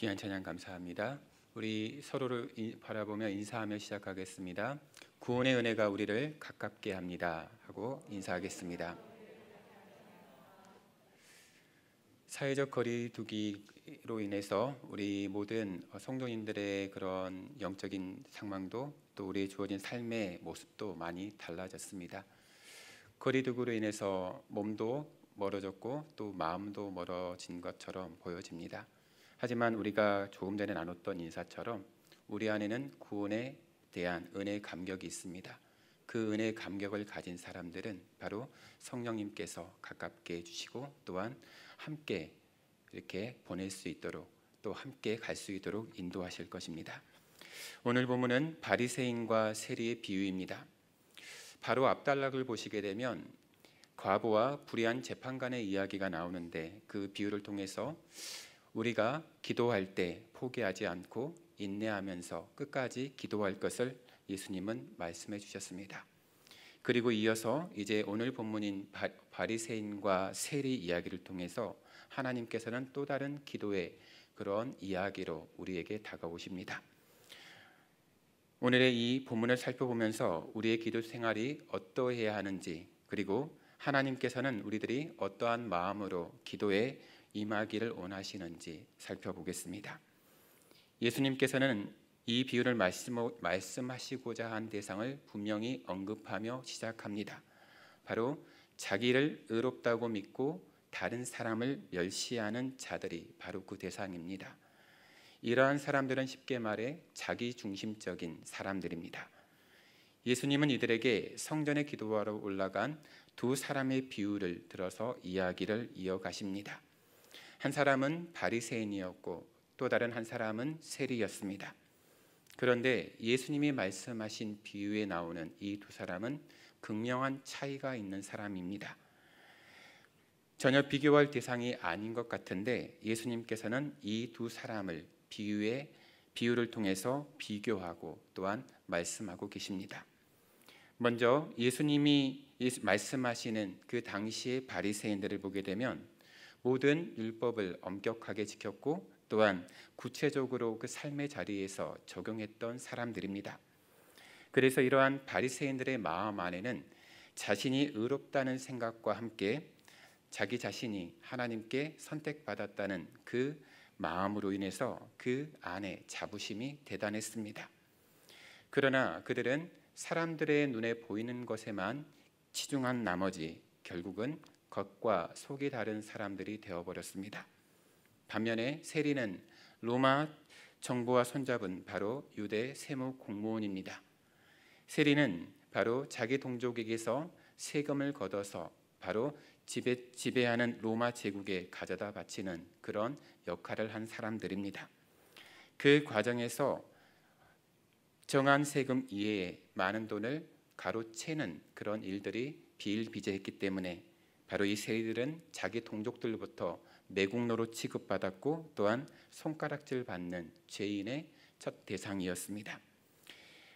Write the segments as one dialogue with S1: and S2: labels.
S1: 귀한 찬양 감사합니다. 우리 서로를 바라보며 인사하며 시작하겠습니다. 구원의 은혜가 우리를 가깝게 합니다. 하고 인사하겠습니다. 사회적 거리두기로 인해서 우리 모든 성도님들의 그런 영적인 상황도 또우리 주어진 삶의 모습도 많이 달라졌습니다. 거리두기로 인해서 몸도 멀어졌고 또 마음도 멀어진 것처럼 보여집니다. 하지만 우리가 조금 전에 나눴던 인사처럼 우리 안에는 구원에 대한 은혜의 감격이 있습니다. 그 은혜의 감격을 가진 사람들은 바로 성령님께서 가깝게 해주시고 또한 함께 이렇게 보낼 수 있도록 또 함께 갈 수 있도록 인도하실 것입니다. 오늘 보면은 바리새인과 세리의 비유입니다. 바로 앞달락을 보시게 되면 과부와 불의한 재판관의 이야기가 나오는데 그 비유를 통해서 우리가 기도할 때 포기하지 않고 인내하면서 끝까지 기도할 것을 예수님은 말씀해 주셨습니다. 그리고 이어서 이제 오늘 본문인 바리새인과 세리 이야기를 통해서 하나님께서는 또 다른 기도의 그런 이야기로 우리에게 다가오십니다. 오늘의 이 본문을 살펴보면서 우리의 기도 생활이 어떠해야 하는지 그리고 하나님께서는 우리들이 어떠한 마음으로 기도에 임하기를 원하시는지 살펴보겠습니다. 예수님께서는 이 비유를 말씀하시고자 한 대상을 분명히 언급하며 시작합니다. 바로 자기를 의롭다고 믿고 다른 사람을 멸시하는 자들이 바로 그 대상입니다. 이러한 사람들은 쉽게 말해 자기 중심적인 사람들입니다. 예수님은 이들에게 성전에 기도하러 올라간 두 사람의 비유를 들어서 이야기를 이어가십니다. 한 사람은 바리새인이었고 또 다른 한 사람은 세리였습니다. 그런데 예수님이 말씀하신 비유에 나오는 이 두 사람은 극명한 차이가 있는 사람입니다. 전혀 비교할 대상이 아닌 것 같은데 예수님께서는 이 두 사람을 비유에 비유를 통해서 비교하고 또한 말씀하고 계십니다. 먼저 예수님이 말씀하시는 그 당시의 바리새인들을 보게 되면 모든 율법을 엄격하게 지켰고 또한 구체적으로 그 삶의 자리에서 적용했던 사람들입니다. 그래서 이러한 바리새인들의 마음 안에는 자신이 의롭다는 생각과 함께 자기 자신이 하나님께 선택받았다는 그 마음으로 인해서 그 안에 자부심이 대단했습니다. 그러나 그들은 사람들의 눈에 보이는 것에만 치중한 나머지 결국은 겉과 속이 다른 사람들이 되어버렸습니다. 반면에 세리는 로마 정부와 손잡은 바로 유대 세무 공무원입니다. 세리는 바로 자기 동족에게서 세금을 걷어서 바로 지배, 지배하는 로마 제국에 가져다 바치는 그런 역할을 한 사람들입니다. 그 과정에서 정한 세금 이외에 많은 돈을 가로채는 그런 일들이 비일비재했기 때문에 바로 이 세리들은 자기 동족들로부터 매국노로 취급받았고 또한 손가락질 받는 죄인의 첫 대상이었습니다.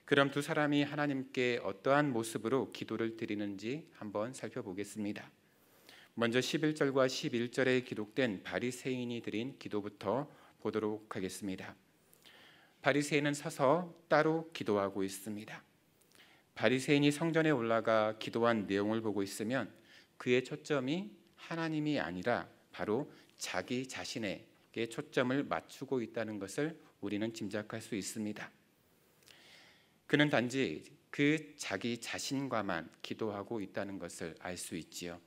S1: 그럼 두 사람이 하나님께 어떠한 모습으로 기도를 드리는지 한번 살펴보겠습니다. 먼저 11절과 11절에 기록된 바리새인이 드린 기도부터 보도록 하겠습니다. 바리새인은 서서 따로 기도하고 있습니다. 바리새인이 성전에 올라가 기도한 내용을 보고 있으면 그의 초점이 하나님이 아니라 바로 자기 자신에게 초점을 맞추고 있다는 것을 우리는 짐작할 수 있습니다. 그는 단지 그 자기 자신과만 기도하고 있다는 것을 알 수 있지요.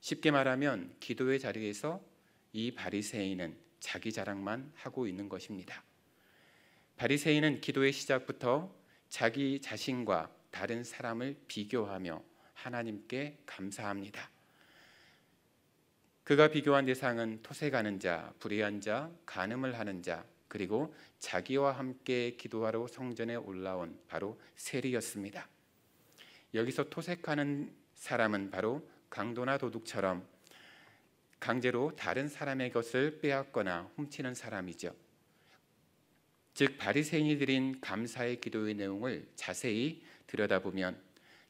S1: 쉽게 말하면 기도의 자리에서 이 바리새인은 자기 자랑만 하고 있는 것입니다. 바리새인은 기도의 시작부터 자기 자신과 다른 사람을 비교하며 하나님께 감사합니다. 그가 비교한 대상은 토세 가는 자, 불의한 자, 간음을 하는 자, 그리고 자기와 함께 기도하러 성전에 올라온 바로 세리였습니다. 여기서 토색하는 사람은 바로 강도나 도둑처럼 강제로 다른 사람의 것을 빼앗거나 훔치는 사람이죠. 즉 바리새인이 드린 감사의 기도의 내용을 자세히 들여다보면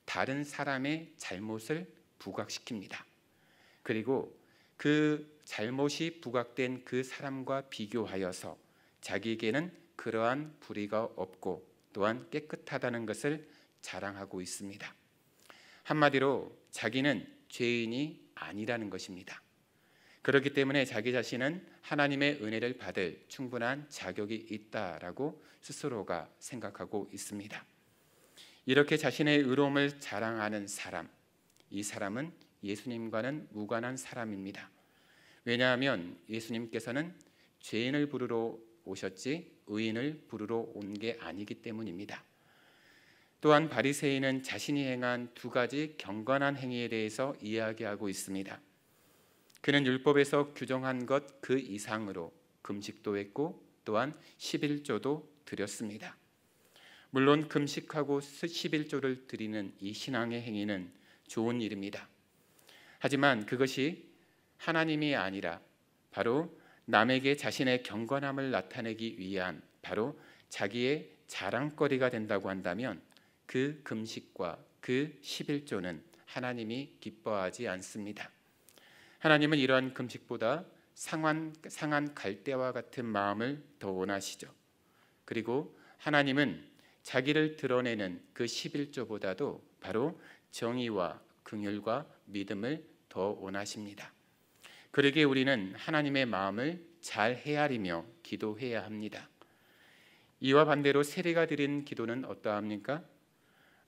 S1: 다른 사람의 잘못을 부각시킵니다. 그리고 그 잘못이 부각된 그 사람과 비교하여서 자기에게는 그러한 불의가 없고 또한 깨끗하다는 것을 자랑하고 있습니다. 한마디로 자기는 죄인이 아니라는 것입니다. 그렇기 때문에 자기 자신은 하나님의 은혜를 받을 충분한 자격이 있다라고 스스로가 생각하고 있습니다. 이렇게 자신의 의로움을 자랑하는 사람, 이 사람은 예수님과는 무관한 사람입니다. 왜냐하면 예수님께서는 죄인을 부르러 오셨지 의인을 부르러 온 게 아니기 때문입니다. 또한 바리새인은 자신이 행한 두 가지 경건한 행위에 대해서 이야기하고 있습니다. 그는 율법에서 규정한 것 그 이상으로 금식도 했고 또한 11조도 드렸습니다. 물론 금식하고 11조를 드리는 이 신앙의 행위는 좋은 일입니다. 하지만 그것이 하나님이 아니라 바로 남에게 자신의 경건함을 나타내기 위한 바로 자기의 자랑거리가 된다고 한다면 그 금식과 그 11조는 하나님이 기뻐하지 않습니다. 하나님은 이러한 금식보다 상한, 상한 갈대와 같은 마음을 더 원하시죠. 그리고 하나님은 자기를 드러내는 그 11조보다도 바로 정의와 긍휼과 믿음을 더 원하십니다. 그러기에 우리는 하나님의 마음을 잘 헤아리며 기도해야 합니다. 이와 반대로 세례가 드린 기도는 어떠합니까?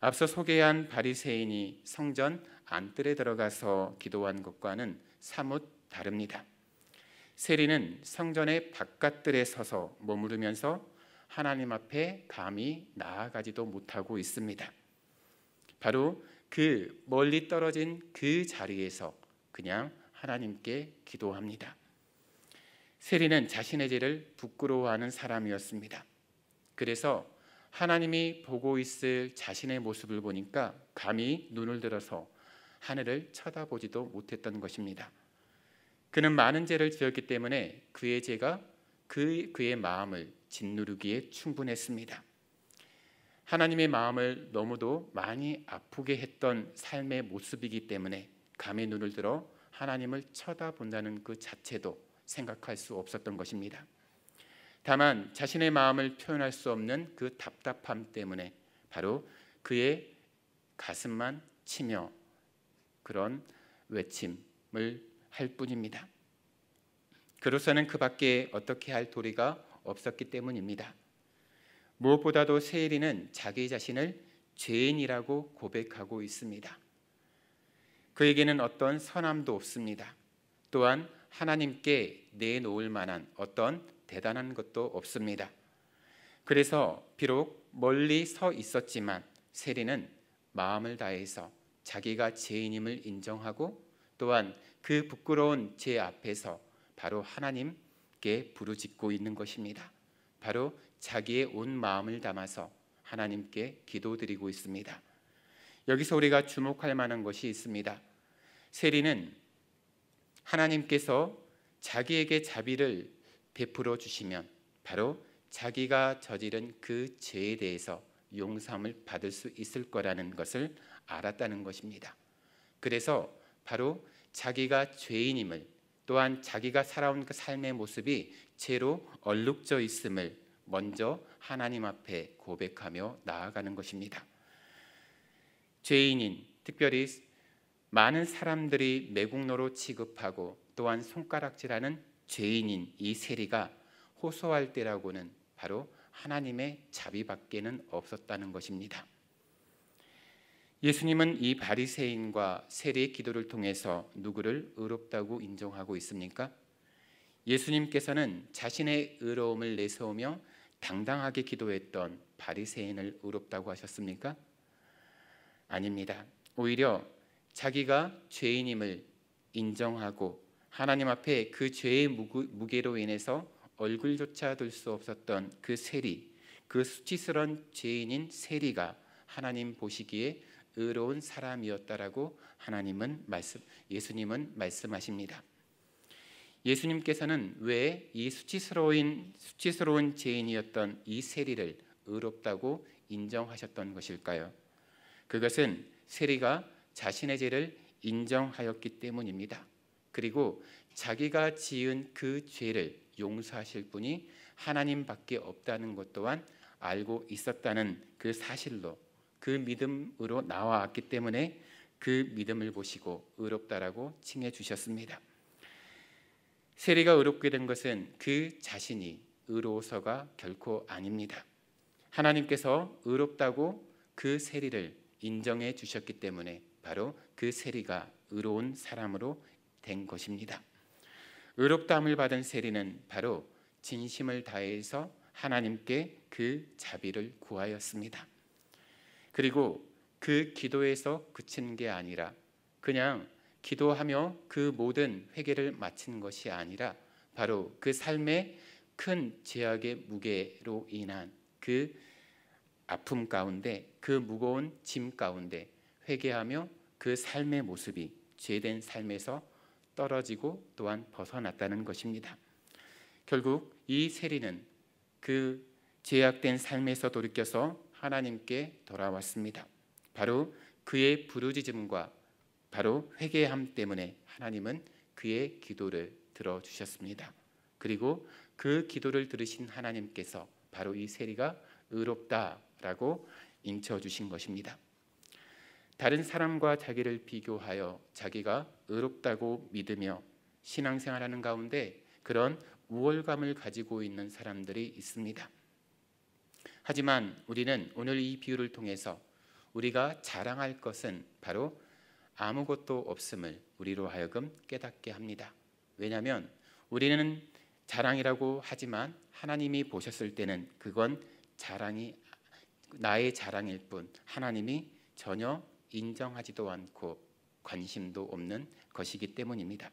S1: 앞서 소개한 바리새인이 성전 안뜰에 들어가서 기도한 것과는 사뭇 다릅니다. 세리는 성전의 바깥뜰에 서서 머무르면서 하나님 앞에 감히 나아가지도 못하고 있습니다. 바로 그 멀리 떨어진 그 자리에서 그냥 하나님께 기도합니다. 세리는 자신의 죄를 부끄러워하는 사람이었습니다. 그래서 하나님이 보고 있을 자신의 모습을 보니까 감히 눈을 들어서 하늘을 쳐다보지도 못했던 것입니다. 그는 많은 죄를 지었기 때문에 그의 죄가 그, 그의 마음을 짓누르기에 충분했습니다. 하나님의 마음을 너무도 많이 아프게 했던 삶의 모습이기 때문에 감의 눈을 들어 하나님을 쳐다본다는 그 자체도 생각할 수 없었던 것입니다. 다만 자신의 마음을 표현할 수 없는 그 답답함 때문에 바로 그의 가슴만 치며 그런 외침을 할 뿐입니다. 그로서는 그 밖에 어떻게 할 도리가 없었기 때문입니다. 무엇보다도 세일이는 자기 자신을 죄인이라고 고백하고 있습니다. 그에게는 어떤 선함도 없습니다. 또한 하나님께 내놓을 만한 어떤 대단한 것도 없습니다. 그래서 비록 멀리 서 있었지만 세리는 마음을 다해서 자기가 죄인임을 인정하고 또한 그 부끄러운 죄 앞에서 바로 하나님 깊게 부르짖고 있는 것입니다. 바로 자기의 온 마음을 담아서 하나님께 기도드리고 있습니다. 여기서 우리가 주목할 만한 것이 있습니다. 세리는 하나님께서 자기에게 자비를 베풀어 주시면 바로 자기가 저지른 그 죄에 대해서 용서함을 받을 수 있을 거라는 것을 알았다는 것입니다. 그래서 바로 자기가 죄인임을 또한 자기가 살아온 그 삶의 모습이 죄로 얼룩져 있음을 먼저 하나님 앞에 고백하며 나아가는 것입니다. 죄인인 특별히 많은 사람들이 매국노로 취급하고 또한 손가락질하는 죄인인 이 세리가 호소할 때라고는 바로 하나님의 자비밖에는 없었다는 것입니다. 예수님은 이 바리새인과 세리의 기도를 통해서 누구를 의롭다고 인정하고 있습니까? 예수님께서는 자신의 의로움을 내세우며 당당하게 기도했던 바리새인을 의롭다고 하셨습니까? 아닙니다. 오히려 자기가 죄인임을 인정하고 하나님 앞에 그 죄의 무게로 인해서 얼굴조차 들 수 없었던 그 세리, 그 수치스런 죄인인 세리가 하나님 보시기에 의로운 사람이었다라고 하나님은 말씀 예수님은 말씀하십니다. 예수님께서는 왜 이 수치스러운 수치스러운 죄인이었던 이 세리를 의롭다고 인정하셨던 것일까요? 그것은 세리가 자신의 죄를 인정하였기 때문입니다. 그리고 자기가 지은 그 죄를 용서하실 분이 하나님밖에 없다는 것 또한 알고 있었다는 그 사실로 그 믿음으로 나와왔기 때문에 그 믿음을 보시고 의롭다라고 칭해 주셨습니다. 세리가 의롭게 된 것은 그 자신이 의로워서가 결코 아닙니다. 하나님께서 의롭다고 그 세리를 인정해 주셨기 때문에 바로 그 세리가 의로운 사람으로 된 것입니다. 의롭다함을 받은 세리는 바로 진심을 다해서 하나님께 그 자비를 구하였습니다. 그리고 그 기도에서 그친게 아니라 그냥 기도하며 그 모든 회개를 마친 것이 아니라 바로 그 삶의 큰 죄악의 무게로 인한 그 아픔 가운데 그 무거운 짐 가운데 회개하며 그 삶의 모습이 죄된 삶에서 떨어지고 또한 벗어났다는 것입니다. 결국 이 세리는 그 죄악된 삶에서 돌이켜서 하나님께 돌아왔습니다. 바로 그의 부르짖음과 바로 회개함 때문에 하나님은 그의 기도를 들어 주셨습니다. 그리고 그 기도를 들으신 하나님께서 바로 이 세리가 의롭다라고 인쳐 주신 것입니다. 다른 사람과 자기를 비교하여 자기가 의롭다고 믿으며 신앙생활하는 가운데 그런 우월감을 가지고 있는 사람들이 있습니다. 하지만 우리는 오늘 이 비유를 통해서 우리가 자랑할 것은 바로 아무것도 없음을 우리로 하여금 깨닫게 합니다. 왜냐하면 우리는 자랑이라고 하지만 하나님이 보셨을 때는 그건 자랑이 나의 자랑일 뿐 하나님이 전혀 인정하지도 않고 관심도 없는 것이기 때문입니다.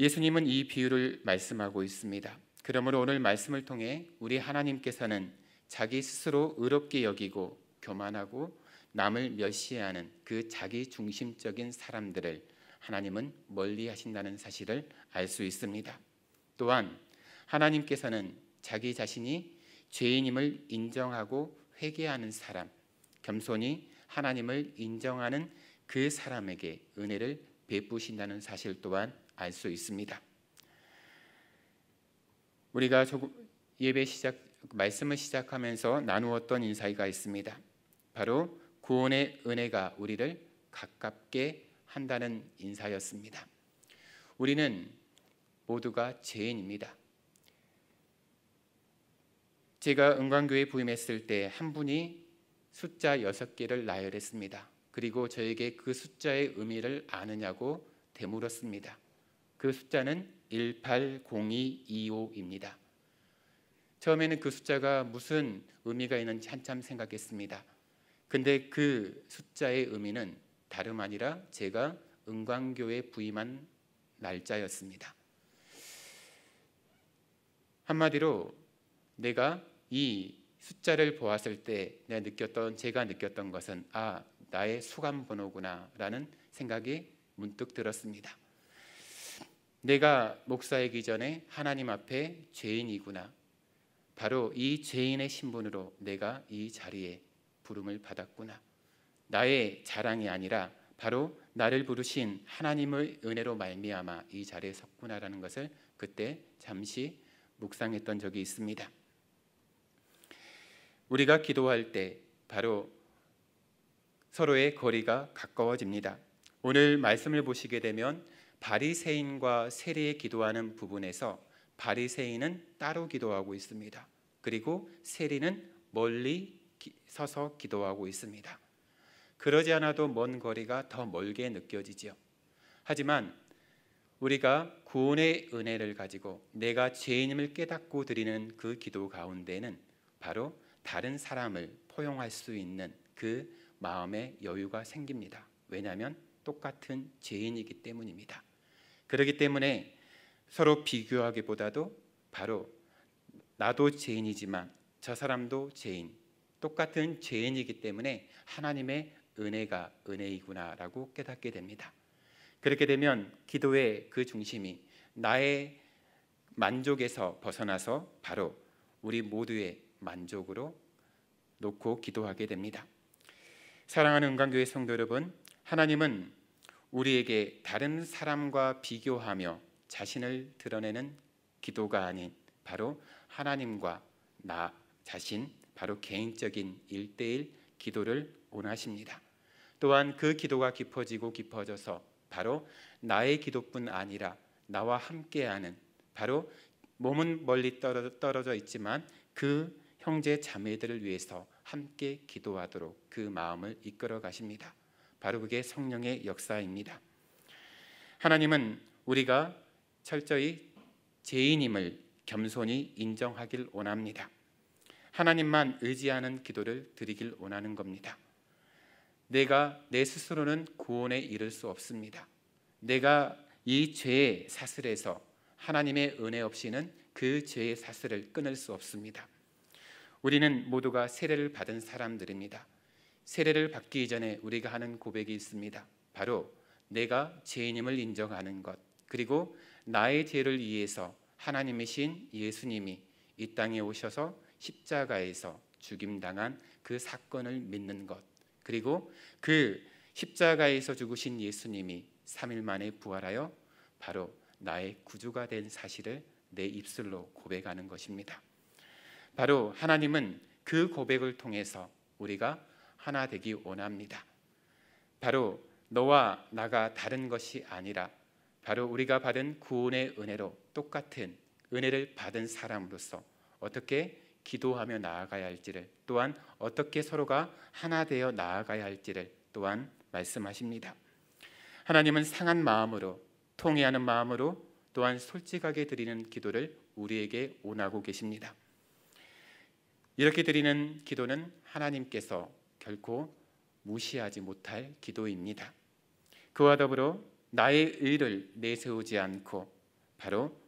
S1: 예수님은 이 비유를 말씀하고 있습니다. 그러므로 오늘 말씀을 통해 우리 하나님께서는 자기 스스로 의롭게 여기고 교만하고 남을 멸시하는그 자기 중심적인 사람들을 하나님은 멀리 하신다는 사실을 알 수 있습니다. 또한 하나님께서는 자기 자신이 죄인임을 인정하고 회개하는 사람, 겸손히 하나님을 인정하는 그 사람에게 은혜를 베푸신다는 사실 또한 알 수 있습니다. 우리가 예배 시작 말씀을 시작하면서 나누었던 인사이가 있습니다. 바로 구원의 은혜가 우리를 가깝게 한다는 인사였습니다. 우리는 모두가 죄인입니다. 제가 은광교회 부임했을 때 한 분이 숫자 여섯 개를 나열했습니다. 그리고 저에게 그 숫자의 의미를 아느냐고 되물었습니다. 그 숫자는 180225입니다. 처음에는 그 숫자가 무슨 의미가 있는지 한참 생각했습니다. 근데 그 숫자의 의미는 다름 아니라 제가 은광교에 부임한 날짜였습니다. 한마디로 내가 이 숫자를 보았을 때 내가 느꼈던 제가 느꼈던 것은 아 나의 수감 번호구나라는 생각이 문득 들었습니다. 내가 목사이기 전에 하나님 앞에 죄인이구나. 바로 이 죄인의 신분으로 내가 이 자리에 부름을 받았구나. 나의 자랑이 아니라 바로 나를 부르신 하나님의 은혜로 말미암아 이 자리에 섰구나라는 것을 그때 잠시 묵상했던 적이 있습니다. 우리가 기도할 때 바로 서로의 거리가 가까워집니다. 오늘 말씀을 보시게 되면 바리새인과 세례에 기도하는 부분에서 바리새인은 따로 기도하고 있습니다. 그리고 세리는 멀리 서서 기도하고 있습니다. 그러지 않아도 먼 거리가 더 멀게 느껴지지 하지만 우리가 구원의 은혜를 가지고 내가 죄인임을 깨닫고 드리는 그 기도 가운데는 바로 다른 사람을 포용할 수 있는 그 마음의 여유가 생깁니다. 왜냐하면 똑같은 죄인이기 때문입니다. 그러기 때문에 서로 비교하기보다도 바로 나도 죄인이지만 저 사람도 죄인 똑같은 죄인이기 때문에 하나님의 은혜가 은혜이구나라고 깨닫게 됩니다. 그렇게 되면 기도의 그 중심이 나의 만족에서 벗어나서 바로 우리 모두의 만족으로 놓고 기도하게 됩니다. 사랑하는 은광교회 성도 여러분, 하나님은 우리에게 다른 사람과 비교하며 자신을 드러내는 기도가 아닌 바로 하나님과 나 자신 바로 개인적인 일대일 기도를 원하십니다. 또한 그 기도가 깊어지고 깊어져서 바로 나의 기도뿐 아니라 나와 함께하는 바로 몸은 멀리 떨어져 있지만 그 형제 자매들을 위해서 함께 기도하도록 그 마음을 이끌어 가십니다. 바로 그게 성령의 역사입니다. 하나님은 우리가 철저히 죄인임을 겸손히 인정하길 원합니다. 하나님만 의지하는 기도를 드리길 원하는 겁니다. 내가 내 스스로는 구원에 이를 수 없습니다. 내가 이 죄의 사슬에서 하나님의 은혜 없이는 그 죄의 사슬을 끊을 수 없습니다. 우리는 모두가 세례를 받은 사람들입니다. 세례를 받기 이 전에 우리가 하는 고백이 있습니다. 바로 내가 죄인임을 인정하는 것. 그리고 나의 죄를 위해서 하나님의 신 예수님이 이 땅에 오셔서 십자가에서 죽임당한 그 사건을 믿는 것. 그리고 그 십자가에서 죽으신 예수님이 3일 만에 부활하여 바로 나의 구주가 된 사실을 내 입술로 고백하는 것입니다. 바로 하나님은 그 고백을 통해서 우리가 하나 되기 원합니다. 바로 너와 나가 다른 것이 아니라 바로 우리가 받은 구원의 은혜로 똑같은 은혜를 받은 사람으로서 어떻게 기도하며 나아가야 할지를 또한 어떻게 서로가 하나 되어 나아가야 할지를 또한 말씀하십니다. 하나님은 상한 마음으로 통해하는 마음으로 또한 솔직하게 드리는 기도를 우리에게 원하고 계십니다. 이렇게 드리는 기도는 하나님께서 결코 무시하지 못할 기도입니다. 그와 더불어 나의 의를 내세우지 않고 바로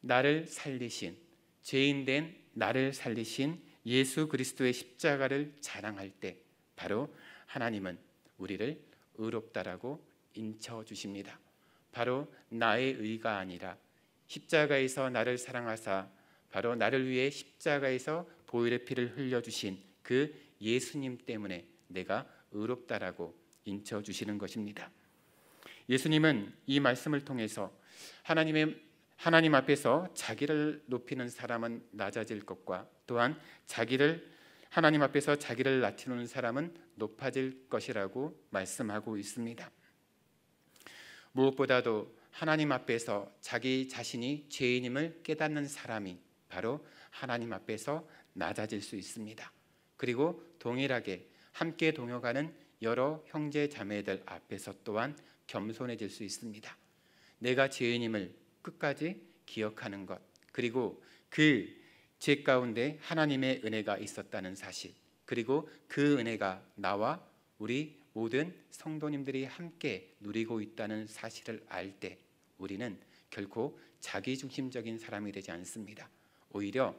S1: 나를 살리신 죄인 된 나를 살리신 예수 그리스도의 십자가를 자랑할 때 바로 하나님은 우리를 의롭다라고 인쳐 주십니다. 바로 나의 의가 아니라 십자가에서 나를 사랑하사 바로 나를 위해 십자가에서 보혈의 피를 흘려 주신 그 예수님 때문에 내가 의롭다라고 인쳐 주시는 것입니다. 예수님은 이 말씀을 통해서 하나님의 하나님 앞에서 자기를 높이는 사람은 낮아질 것과 또한 자기를 하나님 앞에서 자기를 낮추는 사람은 높아질 것이라고 말씀하고 있습니다. 무엇보다도 하나님 앞에서 자기 자신이 죄인임을 깨닫는 사람이 바로 하나님 앞에서 낮아질 수 있습니다. 그리고 동일하게 함께 동역하는 여러 형제 자매들 앞에서 또한 겸손해질 수 있습니다. 내가 죄인임을 끝까지 기억하는 것 그리고 그 죄 가운데 하나님의 은혜가 있었다는 사실 그리고 그 은혜가 나와 우리 모든 성도님들이 함께 누리고 있다는 사실을 알 때 우리는 결코 자기중심적인 사람이 되지 않습니다. 오히려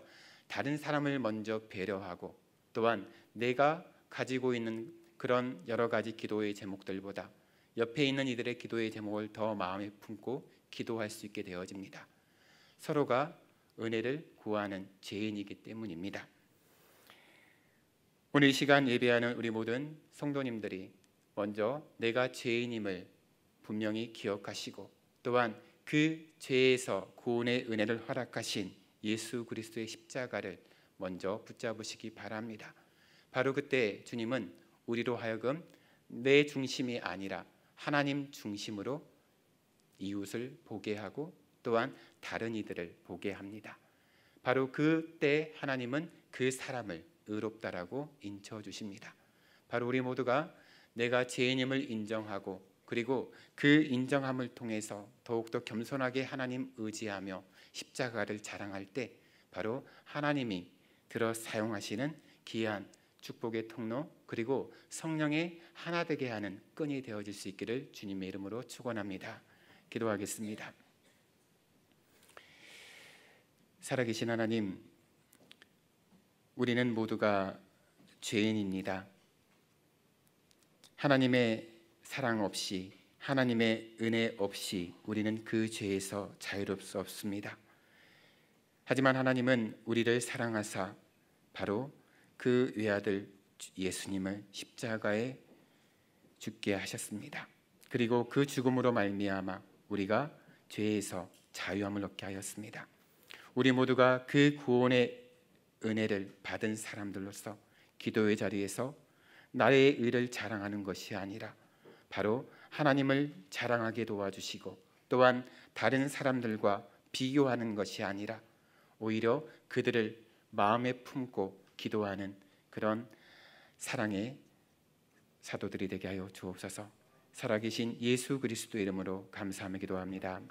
S1: 다른 사람을 먼저 배려하고 또한 내가 가지고 있는 그런 여러 가지 기도의 제목들보다 옆에 있는 이들의 기도의 제목을 더 마음에 품고 기도할 수 있게 되어집니다. 서로가 은혜를 구하는 죄인이기 때문입니다. 오늘 시간 예배하는 우리 모든 성도님들이 먼저 내가 죄인임을 분명히 기억하시고 또한 그 죄에서 구원의 은혜를 허락하신 예수 그리스도의 십자가를 먼저 붙잡으시기 바랍니다. 바로 그때 주님은 우리로 하여금 내 중심이 아니라 하나님 중심으로 이웃을 보게 하고 또한 다른 이들을 보게 합니다. 바로 그때 하나님은 그 사람을 의롭다라고 인쳐 주십니다. 바로 우리 모두가 내가 죄인임을 인정하고 그리고 그 인정함을 통해서 더욱더 겸손하게 하나님 의지하며 십자가를 자랑할 때 바로 하나님이 들어 사용하시는 귀한 축복의 통로 그리고 성령의 하나 되게 하는 끈이 되어질 수 있기를 주님의 이름으로 축원합니다. 기도하겠습니다. 살아계신 하나님, 우리는 모두가 죄인입니다. 하나님의 사랑 없이 하나님의 은혜 없이 우리는 그 죄에서 자유롭 수 없습니다. 하지만 하나님은 우리를 사랑하사 바로 그 외아들 예수님을 십자가에 죽게 하셨습니다. 그리고 그 죽음으로 말미암아 우리가 죄에서 자유함을 얻게 하였습니다. 우리 모두가 그 구원의 은혜를 받은 사람들로서 기도의 자리에서 나의 의를 자랑하는 것이 아니라 바로 하나님을 자랑하게 도와주시고 또한 다른 사람들과 비교하는 것이 아니라 오히려 그들을 마음에 품고 기도하는 그런 사랑의 사도들이 되게 하여 주옵소서. 살아계신 예수 그리스도 이름으로 감사하며 기도합니다.